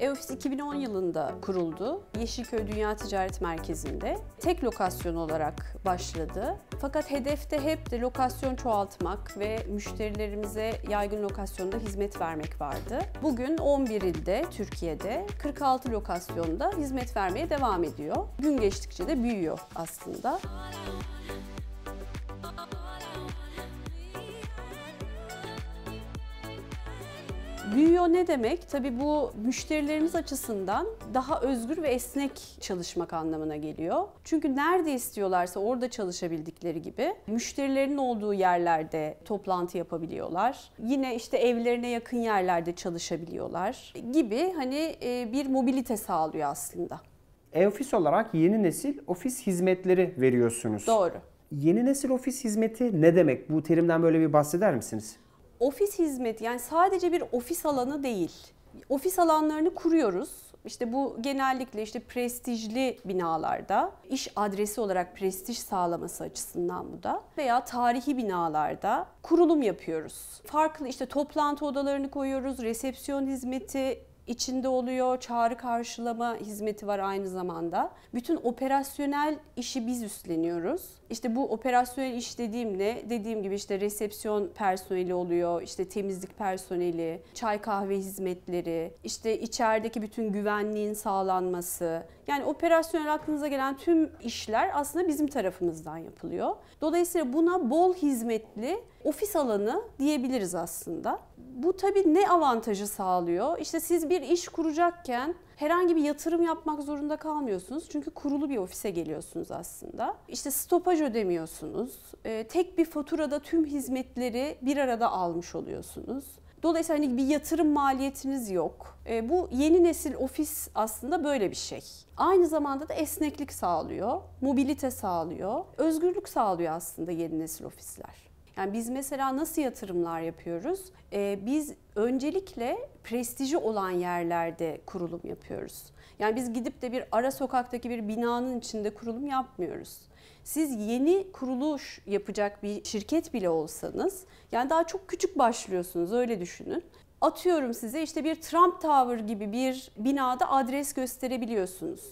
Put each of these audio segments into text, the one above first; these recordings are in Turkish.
EOFIS 2010 yılında kuruldu. Yeşilköy Dünya Ticaret Merkezi'nde. Tek lokasyon olarak başladı. Fakat hedefte hep de lokasyon çoğaltmak ve müşterilerimize yaygın lokasyonda hizmet vermek vardı. Bugün 11 ilde Türkiye'de 46 lokasyonda hizmet vermeye devam ediyor. Gün geçtikçe de büyüyor aslında. Büyüyor ne demek? Tabii bu müşterilerimiz açısından daha özgür ve esnek çalışmak anlamına geliyor. Çünkü nerede istiyorlarsa orada çalışabildikleri gibi müşterilerin olduğu yerlerde toplantı yapabiliyorlar. Yine işte evlerine yakın yerlerde çalışabiliyorlar gibi hani e, bir mobilite sağlıyor aslında. E-ofis olarak yeni nesil ofis hizmetleri veriyorsunuz. Doğru. Yeni nesil ofis hizmeti ne demek? Bu terimden böyle bir bahseder misiniz? ofis hizmeti yani sadece bir ofis alanı değil. Ofis alanlarını kuruyoruz. İşte bu genellikle işte prestijli binalarda, iş adresi olarak prestij sağlaması açısından bu da veya tarihi binalarda kurulum yapıyoruz. Farklı işte toplantı odalarını koyuyoruz, resepsiyon hizmeti, içinde oluyor. Çağrı karşılama hizmeti var aynı zamanda. Bütün operasyonel işi biz üstleniyoruz. İşte bu operasyonel iş dediğim ne? Dediğim gibi işte resepsiyon personeli oluyor, işte temizlik personeli, çay kahve hizmetleri, işte içerideki bütün güvenliğin sağlanması. Yani operasyonel aklınıza gelen tüm işler aslında bizim tarafımızdan yapılıyor. Dolayısıyla buna bol hizmetli ofis alanı diyebiliriz aslında. Bu tabii ne avantajı sağlıyor? İşte siz bir iş kuracakken herhangi bir yatırım yapmak zorunda kalmıyorsunuz. Çünkü kurulu bir ofise geliyorsunuz aslında. İşte stopaj ödemiyorsunuz. Ee, tek bir faturada tüm hizmetleri bir arada almış oluyorsunuz. Dolayısıyla hani bir yatırım maliyetiniz yok. E, bu yeni nesil ofis aslında böyle bir şey. Aynı zamanda da esneklik sağlıyor, mobilite sağlıyor, özgürlük sağlıyor aslında yeni nesil ofisler. Yani biz mesela nasıl yatırımlar yapıyoruz? Ee, biz öncelikle prestiji olan yerlerde kurulum yapıyoruz. Yani biz gidip de bir ara sokaktaki bir binanın içinde kurulum yapmıyoruz. Siz yeni kuruluş yapacak bir şirket bile olsanız, yani daha çok küçük başlıyorsunuz öyle düşünün. Atıyorum size işte bir Trump Tower gibi bir binada adres gösterebiliyorsunuz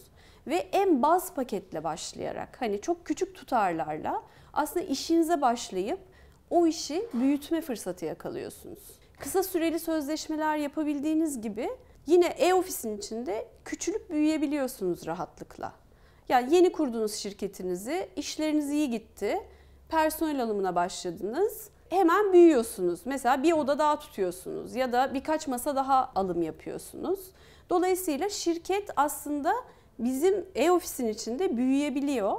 ve en baz paketle başlayarak hani çok küçük tutarlarla aslında işinize başlayıp o işi büyütme fırsatı yakalıyorsunuz. Kısa süreli sözleşmeler yapabildiğiniz gibi yine e-ofisin içinde küçülüp büyüyebiliyorsunuz rahatlıkla. Yani yeni kurduğunuz şirketinizi, işleriniz iyi gitti, personel alımına başladınız, hemen büyüyorsunuz. Mesela bir oda daha tutuyorsunuz ya da birkaç masa daha alım yapıyorsunuz. Dolayısıyla şirket aslında bizim e-ofisin içinde büyüyebiliyor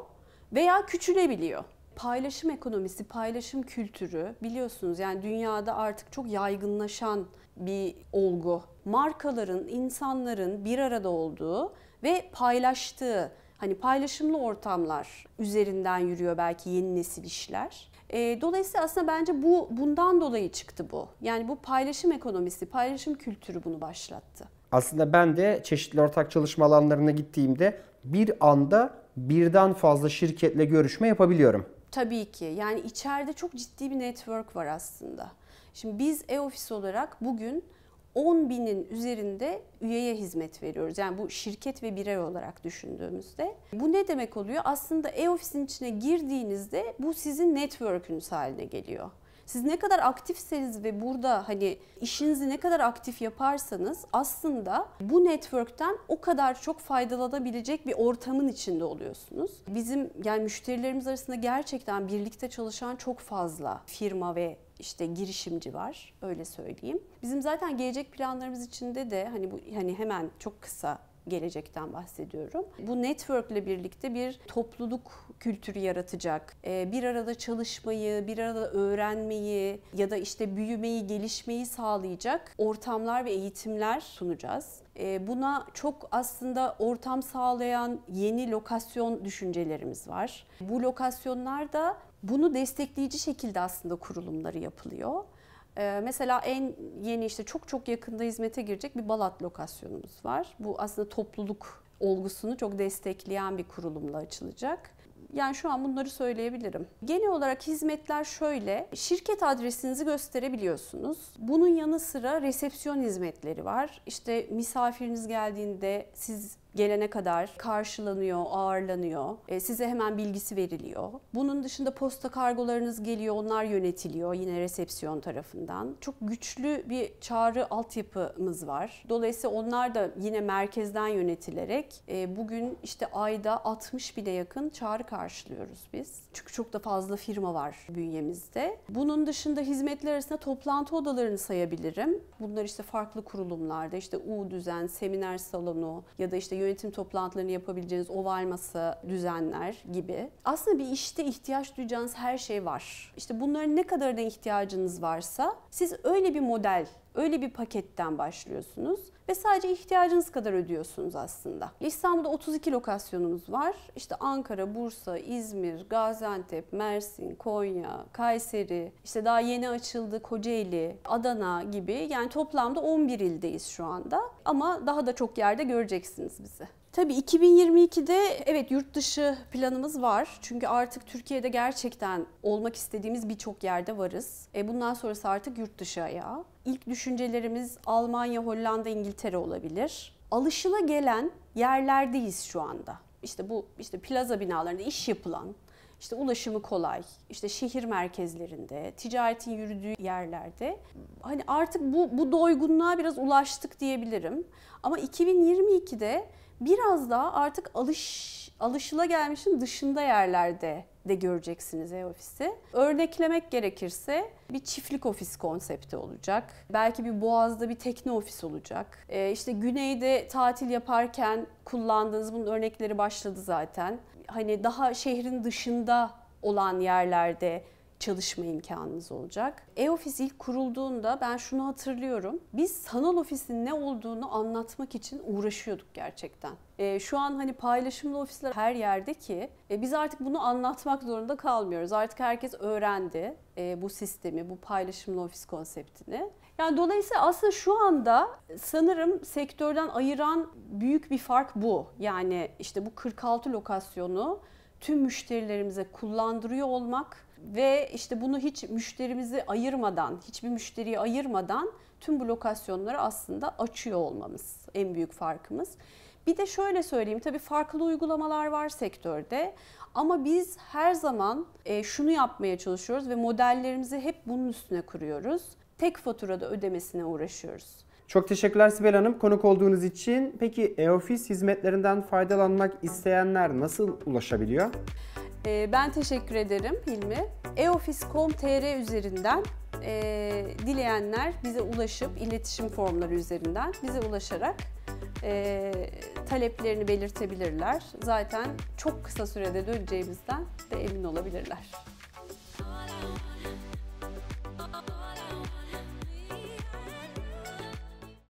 veya küçülebiliyor paylaşım ekonomisi, paylaşım kültürü biliyorsunuz yani dünyada artık çok yaygınlaşan bir olgu. Markaların, insanların bir arada olduğu ve paylaştığı hani paylaşımlı ortamlar üzerinden yürüyor belki yeni nesil işler. E, dolayısıyla aslında bence bu bundan dolayı çıktı bu. Yani bu paylaşım ekonomisi, paylaşım kültürü bunu başlattı. Aslında ben de çeşitli ortak çalışma alanlarına gittiğimde bir anda birden fazla şirketle görüşme yapabiliyorum. Tabii ki. Yani içeride çok ciddi bir network var aslında. Şimdi biz e-ofis olarak bugün 10 binin üzerinde üyeye hizmet veriyoruz. Yani bu şirket ve birey olarak düşündüğümüzde. Bu ne demek oluyor? Aslında e-ofisin içine girdiğinizde bu sizin network'ünüz haline geliyor. Siz ne kadar aktifseniz ve burada hani işinizi ne kadar aktif yaparsanız aslında bu network'ten o kadar çok faydalanabilecek bir ortamın içinde oluyorsunuz. Bizim yani müşterilerimiz arasında gerçekten birlikte çalışan çok fazla firma ve işte girişimci var öyle söyleyeyim. Bizim zaten gelecek planlarımız içinde de hani bu hani hemen çok kısa gelecekten bahsediyorum. Bu network ile birlikte bir topluluk kültürü yaratacak. Ee, bir arada çalışmayı, bir arada öğrenmeyi ya da işte büyümeyi, gelişmeyi sağlayacak ortamlar ve eğitimler sunacağız. Ee, buna çok aslında ortam sağlayan yeni lokasyon düşüncelerimiz var. Bu lokasyonlar da bunu destekleyici şekilde aslında kurulumları yapılıyor. Ee, mesela en yeni işte çok çok yakında hizmete girecek bir Balat lokasyonumuz var. Bu aslında topluluk olgusunu çok destekleyen bir kurulumla açılacak. Yani şu an bunları söyleyebilirim. Genel olarak hizmetler şöyle. Şirket adresinizi gösterebiliyorsunuz. Bunun yanı sıra resepsiyon hizmetleri var. İşte misafiriniz geldiğinde siz gelene kadar karşılanıyor, ağırlanıyor. E, size hemen bilgisi veriliyor. Bunun dışında posta kargolarınız geliyor, onlar yönetiliyor yine resepsiyon tarafından. Çok güçlü bir çağrı altyapımız var. Dolayısıyla onlar da yine merkezden yönetilerek e, bugün işte ayda 60 bile yakın çağrı karşılıyoruz biz. Çünkü çok da fazla firma var bünyemizde. Bunun dışında hizmetler arasında toplantı odalarını sayabilirim. Bunlar işte farklı kurulumlarda işte U düzen, seminer salonu ya da işte yönetim toplantılarını yapabileceğiniz oval masa düzenler gibi. Aslında bir işte ihtiyaç duyacağınız her şey var. İşte bunların ne kadarına ihtiyacınız varsa siz öyle bir model Öyle bir paketten başlıyorsunuz ve sadece ihtiyacınız kadar ödüyorsunuz aslında. İstanbul'da 32 lokasyonumuz var. İşte Ankara, Bursa, İzmir, Gaziantep, Mersin, Konya, Kayseri, işte daha yeni açıldı Kocaeli, Adana gibi yani toplamda 11 ildeyiz şu anda. Ama daha da çok yerde göreceksiniz bizi. Tabii 2022'de evet yurt dışı planımız var. Çünkü artık Türkiye'de gerçekten olmak istediğimiz birçok yerde varız. E bundan sonrası artık yurt dışı ayağı. İlk düşüncelerimiz Almanya, Hollanda, İngiltere olabilir. Alışıla gelen yerlerdeyiz şu anda. İşte bu işte plaza binalarında iş yapılan, işte ulaşımı kolay, işte şehir merkezlerinde, ticaretin yürüdüğü yerlerde. Hani artık bu, bu doygunluğa biraz ulaştık diyebilirim. Ama 2022'de biraz daha artık alış alışıla gelmişin dışında yerlerde de göreceksiniz ev ofisi Örneklemek gerekirse bir çiftlik ofis konsepti olacak. Belki bir boğazda bir tekne ofis olacak. Ee, işte güneyde tatil yaparken kullandığınız bunun örnekleri başladı zaten hani daha şehrin dışında olan yerlerde çalışma imkanınız olacak. E-ofis ilk kurulduğunda ben şunu hatırlıyorum. Biz sanal ofisin ne olduğunu anlatmak için uğraşıyorduk gerçekten. E, şu an hani paylaşımlı ofisler her yerde ki e, biz artık bunu anlatmak zorunda kalmıyoruz. Artık herkes öğrendi e, bu sistemi, bu paylaşımlı ofis konseptini. Yani dolayısıyla aslında şu anda sanırım sektörden ayıran büyük bir fark bu. Yani işte bu 46 lokasyonu tüm müşterilerimize kullandırıyor olmak ve işte bunu hiç müşterimizi ayırmadan, hiçbir müşteriyi ayırmadan tüm bu lokasyonları aslında açıyor olmamız en büyük farkımız. Bir de şöyle söyleyeyim tabii farklı uygulamalar var sektörde ama biz her zaman e, şunu yapmaya çalışıyoruz ve modellerimizi hep bunun üstüne kuruyoruz tek faturada ödemesine uğraşıyoruz. Çok teşekkürler Sibel Hanım konuk olduğunuz için. Peki e-ofis hizmetlerinden faydalanmak isteyenler nasıl ulaşabiliyor? Ee, ben teşekkür ederim Hilmi. eofis.com.tr üzerinden e, dileyenler bize ulaşıp iletişim formları üzerinden bize ulaşarak e, taleplerini belirtebilirler. Zaten çok kısa sürede döneceğimizden de emin olabilirler.